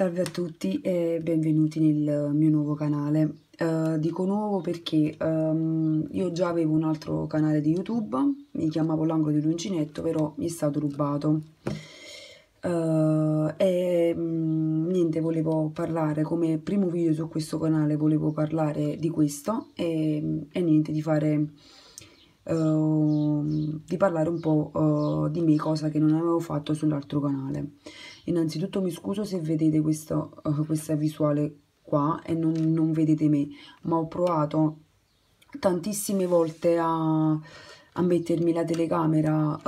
Salve a tutti e benvenuti nel mio nuovo canale. Uh, dico nuovo perché um, io già avevo un altro canale di YouTube, mi chiamavo L'angolo di Luncinetto, però mi è stato rubato. Uh, e um, niente, volevo parlare come primo video su questo canale, volevo parlare di questo e, e niente, di fare Ehm, di parlare un po' uh, di me, cosa che non avevo fatto sull'altro canale. Innanzitutto mi scuso se vedete questo, uh, questa visuale qua e non, non, vedete me, ma ho provato tantissime volte a, a mettermi la telecamera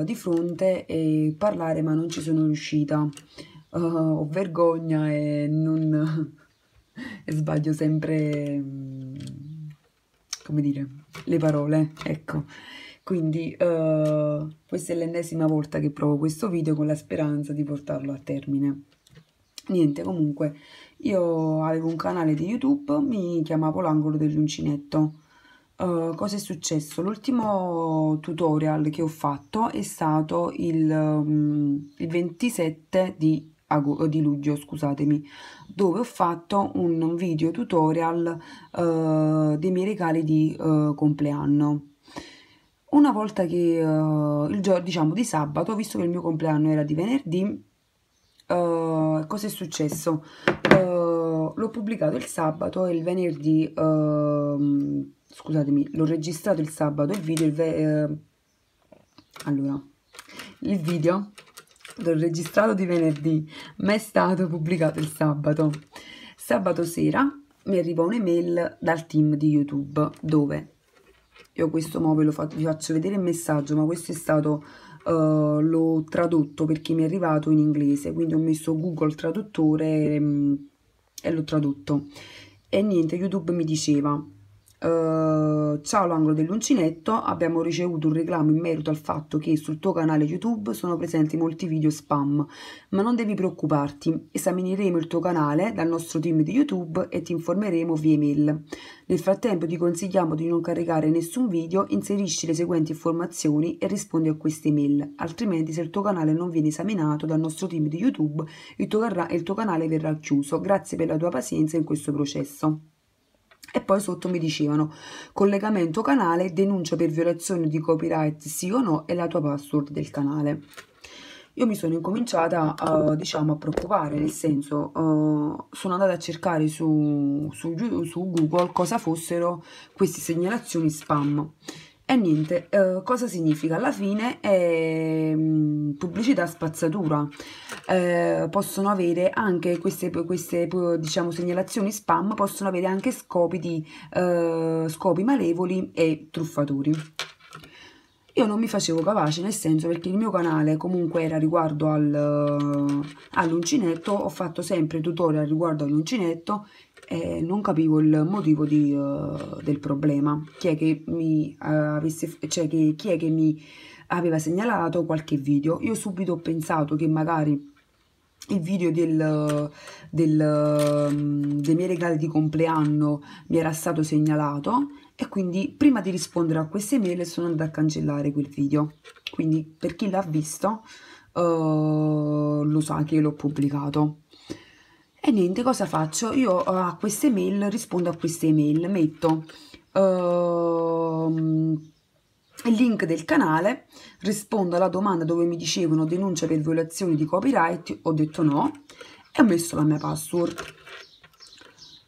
eh, di fronte e parlare, ma non ci sono riuscita. ho vergogna e non... e sbaglio sempre, mm, come dire, le parole, ecco. Quindi uh, questa è l'ennesima volta che provo questo video con la speranza di portarlo a termine. Niente, comunque, io avevo un canale di YouTube, mi chiamavo l'angolo dell'uncinetto. Uh, cosa è successo? L'ultimo tutorial che ho fatto è stato il, um, il 27 di eh, di luglio, scusatemi, dove ho fatto un video tutorial eh, dei miei regali di eh, compleanno. Una volta che eh, il giorno, diciamo di sabato, visto che il mio compleanno era di venerdì, eh, cosa è successo? Eh, l'ho pubblicato il sabato e il venerdì, ehm, scusatemi, l'ho registrato il sabato il video, il allora, il video l'ho registrato di venerdì, ma è stato pubblicato il sabato. Sabato sera mi arriva un'email dal team di YouTube dove io questo mo ve lo fa, vi faccio vedere il messaggio, ma questo è stato uh, l'ho tradotto perché mi è arrivato in inglese, quindi ho messo Google traduttore e, mm, e l'ho tradotto. E niente, YouTube mi diceva Uh, ciao l'angolo dell'uncinetto, abbiamo ricevuto un reclamo in merito al fatto che sul tuo canale YouTube sono presenti molti video spam, ma non devi preoccuparti, esamineremo il tuo canale dal nostro team di YouTube e ti informeremo via email. Nel frattempo ti consigliamo di non caricare nessun video, inserisci le seguenti informazioni e rispondi a queste email, altrimenti se il tuo canale non viene esaminato dal nostro team di YouTube il tuo, il tuo canale verrà chiuso. Grazie per la tua pazienza in questo processo. E poi sotto mi dicevano collegamento canale, denuncia per violazione di copyright sì o no e la tua password del canale. Io mi sono incominciata uh, diciamo, a preoccupare, nel senso uh, sono andata a cercare su, su, su Google cosa fossero queste segnalazioni spam e niente, eh, cosa significa? Alla fine è mh, mm, pubblicità spazzatura. Eh, possono avere anche queste, queste diciamo, segnalazioni spam, possono avere anche scopi, di, eh, scopi malevoli e truffatori. Io non mi facevo capace, nel senso perché il mio canale comunque era riguardo al, eh, all'uncinetto, ho fatto sempre tutorial riguardo all'uncinetto e non capivo il motivo di, uh, del problema, chi è, che mi, uh, avesse, cioè che, chi è che mi aveva segnalato qualche video. Io subito ho pensato che magari il video del, del, mm, dei miei regali di compleanno mi era stato segnalato e quindi prima di rispondere a queste mail sono andata a cancellare quel video. Quindi per chi l'ha visto uh, lo sa che l'ho pubblicato. E niente, cosa faccio? Io eh, a queste mail rispondo a queste mail, metto uh, il link del canale, rispondo alla domanda dove mi dicevano denuncia per violazioni di copyright, ho detto no e ho messo la mia password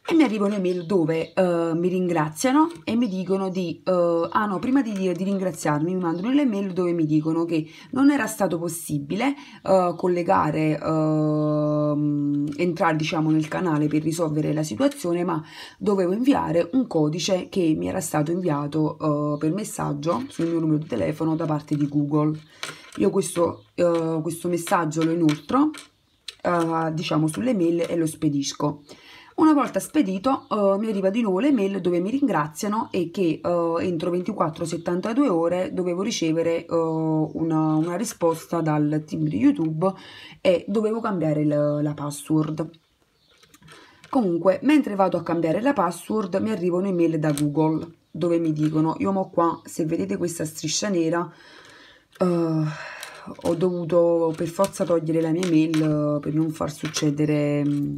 e mi arriva un'email dove uh, mi ringraziano e mi dicono di, uh, ah no, prima di di ringraziarmi mi mandano un'email dove mi dicono che non era stato possibile uh, collegare, ehm, entrare diciamo nel canale per risolvere la situazione, ma dovevo inviare un codice che mi era stato inviato per messaggio sul mio numero di telefono da parte di Google. Io questo, questo messaggio lo inoltro, diciamo, sulle mail e lo spedisco. Una volta spedito eh, mi arriva di nuovo l'email dove mi ringraziano e che eh, entro 24-72 ore dovevo ricevere eh, una, una, risposta dal team di YouTube e dovevo cambiare il, la password. Comunque, mentre vado a cambiare la password, mi arriva un'email da Google dove mi dicono, io mo qua, se vedete questa striscia nera, eh, ho dovuto per forza togliere la mia mail eh, per non far succedere mm,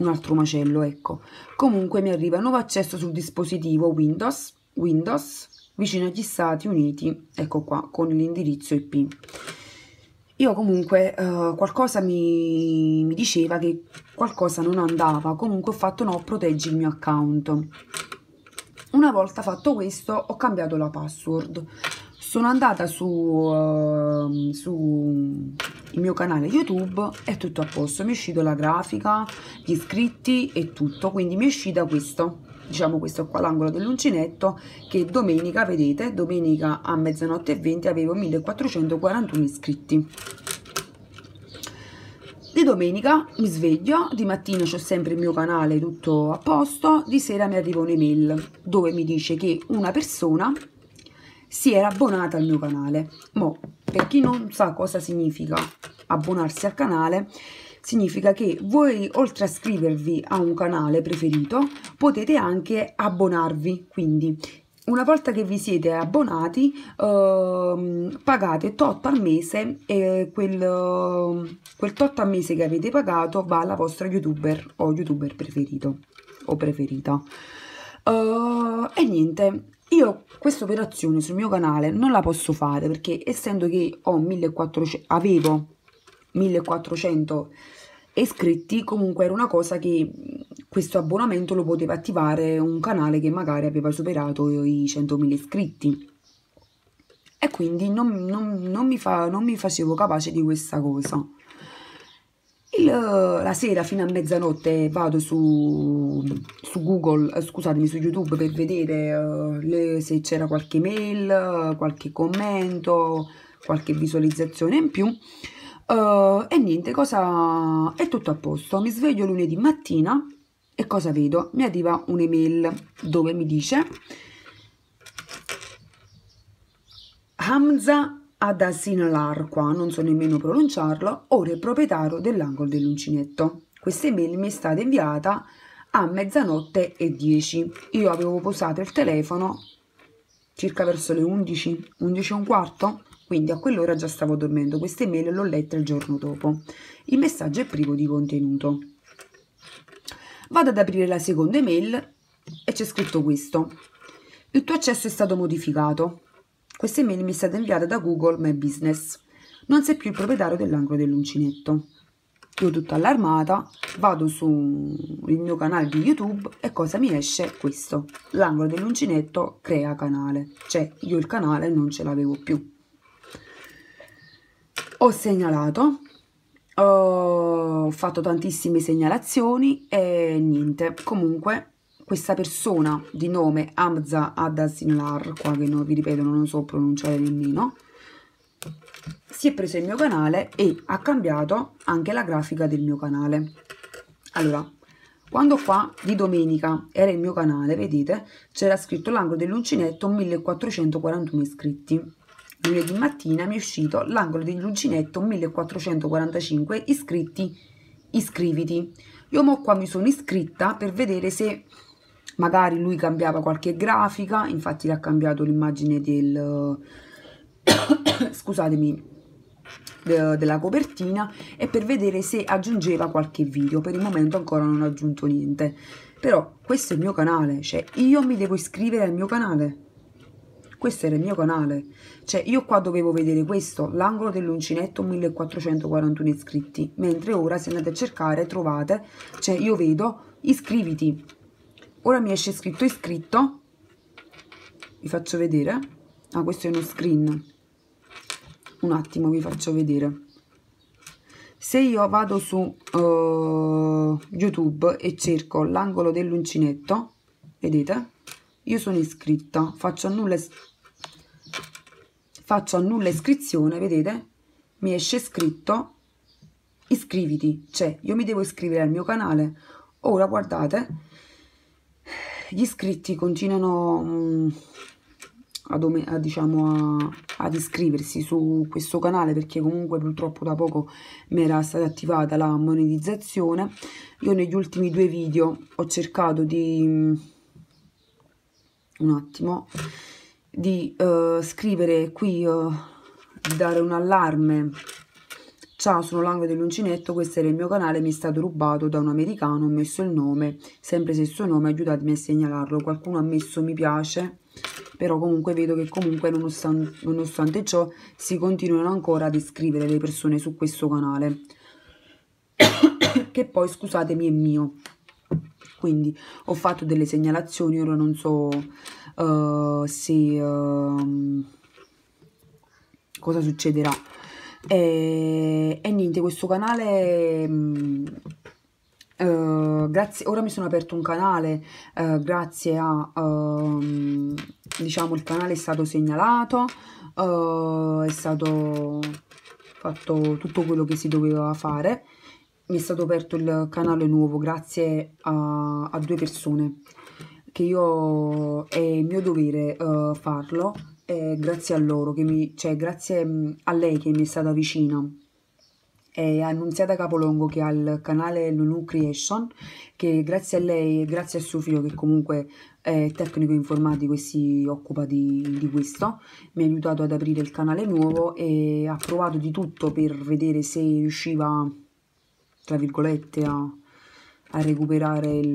un altro macello, ecco. Comunque mi arriva nuovo accesso sul dispositivo Windows, Windows, vicino agli Stati Uniti, ecco qua, con l'indirizzo IP. Io comunque eh, qualcosa mi, mi, diceva che qualcosa non andava, comunque ho fatto no, proteggi il mio account. Una volta fatto questo ho cambiato la password. Sono andata su, uh, su il mio canale YouTube è tutto a posto, mi è uscito la grafica, gli iscritti e tutto, quindi mi è uscita questo, diciamo questo qua l'angolo dell'uncinetto che domenica, vedete, domenica a mezzanotte e 20 avevo 1441 iscritti. Di domenica mi sveglio, di mattina c'ho sempre il mio canale tutto a posto, di sera mi arriva un'email dove mi dice che una persona si era abbonata al mio canale. Mo' Per chi non sa cosa significa abbonarsi al canale, significa che voi oltre a iscrivervi a un canale preferito potete anche abbonarvi quindi una volta che vi siete abbonati eh, pagate tot al mese e quel, quel tot al mese che avete pagato va alla vostra youtuber o youtuber preferito o preferita Uh, e niente, io questa operazione sul mio canale non la posso fare perché essendo che ho 1400, avevo 1400 iscritti, comunque era una cosa che questo abbonamento lo poteva attivare un canale che magari aveva superato i 100.000 iscritti. E quindi non, non, non, mi fa, non mi facevo capace di questa cosa il, eh, la sera fino a mezzanotte vado su, su Google, eh, scusatemi, su YouTube per vedere uh, le, se c'era qualche mail, qualche commento, qualche visualizzazione in più. Uh, e niente, cosa... è tutto a posto. Mi sveglio lunedì mattina e cosa vedo? Mi arriva un'email dove mi dice Hamza ad Asinalar, non so nemmeno pronunciarlo, ora è proprietario dell'angolo dell'uncinetto. Questa email mi è stata inviata a mezzanotte e 10. Io avevo posato il telefono circa verso le 11, 11 e un quarto, quindi a quell'ora già stavo dormendo. Questa email l'ho letta il giorno dopo. Il messaggio è privo di contenuto. Vado ad aprire la seconda email e c'è scritto questo. Il tuo accesso è stato modificato questa email mi è stata inviata da Google My Business. Non sei più il proprietario dell'angolo dell'uncinetto. Io tutta allarmata, vado sul mio canale di YouTube e cosa mi esce? Questo. L'angolo dell'uncinetto crea canale. Cioè, io il canale non ce l'avevo più. Ho segnalato, ho fatto tantissime segnalazioni e niente. Comunque questa persona di nome Hamza Adasinar, qua che non vi ripeto non lo so pronunciare nemmeno, si è preso il mio canale e ha cambiato anche la grafica del mio canale. Allora, quando qua di domenica era il mio canale, vedete, c'era scritto l'angolo dell'uncinetto 1441 iscritti. Lunedì mattina mi è uscito l'angolo dell'uncinetto 1445 iscritti, iscriviti. Io mo qua mi sono iscritta per vedere se magari lui cambiava qualche grafica, infatti ha cambiato l'immagine del... scusatemi della copertina e per vedere se aggiungeva qualche video per il momento ancora non ho aggiunto niente però questo è il mio canale cioè io mi devo iscrivere al mio canale questo era il mio canale cioè io qua dovevo vedere questo l'angolo dell'uncinetto 1441 iscritti mentre ora se andate a cercare trovate cioè io vedo iscriviti ora mi esce scritto iscritto vi faccio vedere ah questo è uno screen un attimo vi faccio vedere se io vado su uh, youtube e cerco l'angolo dell'uncinetto vedete io sono iscritta faccio annulla faccio annulla iscrizione vedete mi esce scritto iscriviti cioè io mi devo iscrivere al mio canale ora guardate gli iscritti continuano mm, a, a, diciamo, a, ad iscriversi su questo canale perché comunque purtroppo da poco mi era stata attivata la monetizzazione io negli ultimi due video ho cercato di mm, un attimo di uh, scrivere qui uh, di dare un allarme Ciao, sono Lango dell'Uncinetto, questo era il mio canale, mi è stato rubato da un americano, ho messo il nome, sempre se il suo nome, aiutatemi a segnalarlo, qualcuno ha messo mi piace, però comunque vedo che comunque nonostante, nonostante ciò si continuano ancora ad iscrivere le persone su questo canale, che poi scusatemi è mio. Quindi ho fatto delle segnalazioni, ora non so uh, se... Uh, cosa succederà e, e niente questo canale mh, mm, eh, Uh, grazie, ora mi sono aperto un canale uh, grazie a uh, diciamo il canale è stato segnalato eh, è stato fatto tutto quello che si doveva fare mi è stato aperto il canale nuovo grazie a, a due persone che io è mio dovere farlo eh, grazie a loro, mi, cioè grazie mm, a lei che mi è stata vicina. È Annunziata Capolongo che ha il canale Lulu Creation, che grazie a lei e grazie al suo figlio che comunque è tecnico informatico e si occupa di, di questo, mi ha aiutato ad aprire il canale nuovo e ha provato di tutto per vedere se riusciva, tra virgolette, a a recuperare il,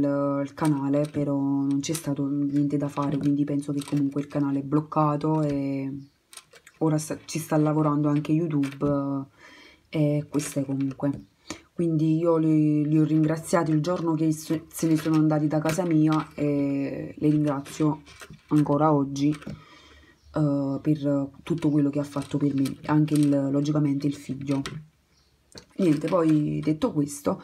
il, canale, però non c'è stato niente da fare, quindi penso che comunque il canale è bloccato e ora sta, ci sta lavorando anche YouTube eh, e queste comunque. Quindi io li, li ho ringraziati il giorno che se ne sono andati da casa mia e le ringrazio ancora oggi uh, per tutto quello che ha fatto per me, anche il, logicamente il figlio. Niente, poi detto questo,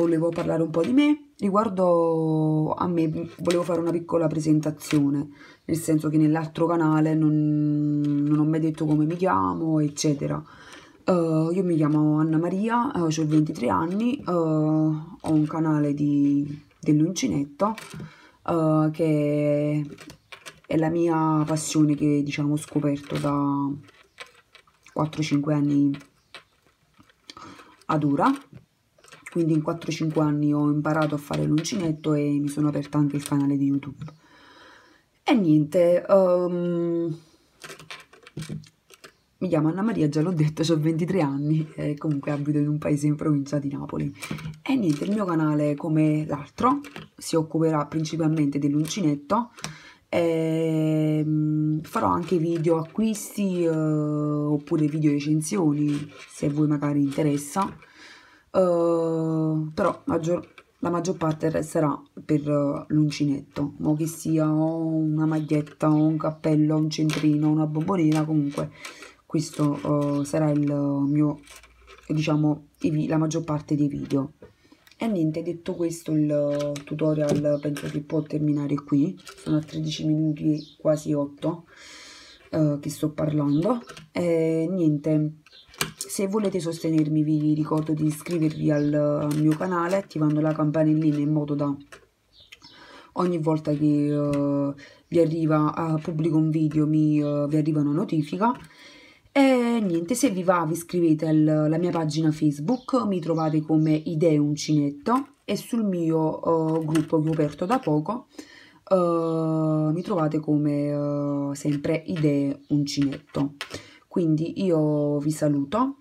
volevo parlare un po' di me, riguardo a me volevo fare una piccola presentazione, nel senso che nell'altro canale non, non, ho mai detto come mi chiamo, eccetera. Uh, io mi chiamo Anna Maria, uh, ho 23 anni, uh, ho un canale di, dell'uncinetto che è la mia passione che diciamo ho scoperto da 4-5 anni ad ora quindi in 4-5 anni ho imparato a fare l'uncinetto e mi sono aperta anche il canale di YouTube. E niente, um, mi chiamo Anna Maria, già l'ho detto, ho 23 anni e comunque abito in un paese in provincia di Napoli. E niente, il mio canale, come l'altro, si occuperà principalmente dell'uncinetto e ehm, farò anche video acquisti eh, oppure video recensioni se a voi magari interessa Ehm, però maggior, la maggior parte resterà per eh, l'uncinetto, ma che sia una maglietta, un cappello, un centrino, una bombonera, comunque questo uh, sarà il mio, diciamo, la maggior parte dei video. E niente, detto questo il tutorial penso che può terminare qui, sono a 13 minuti quasi 8 eh, che sto parlando e niente, se volete sostenermi vi ricordo di iscrivervi al eh, mio canale attivando la campanellina in modo da ogni volta che uh, vi arriva, uh, pubblico un video mi, uh, vi arriva una notifica e niente, se vi va vi iscrivete alla mia pagina Facebook, mi trovate come Idee Uncinetto e sul mio gruppo che ho aperto da poco mi trovate come sempre Idee Uncinetto quindi io vi saluto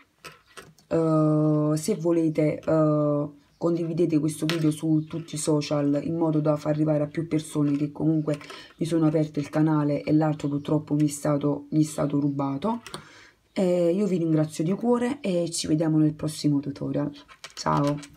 uh, se volete uh, condividete questo video su tutti i social in modo da far arrivare a più persone che comunque mi sono aperto il canale e l'altro purtroppo mi è stato, mi è stato rubato e eh, io vi ringrazio di cuore e ci vediamo nel prossimo tutorial ciao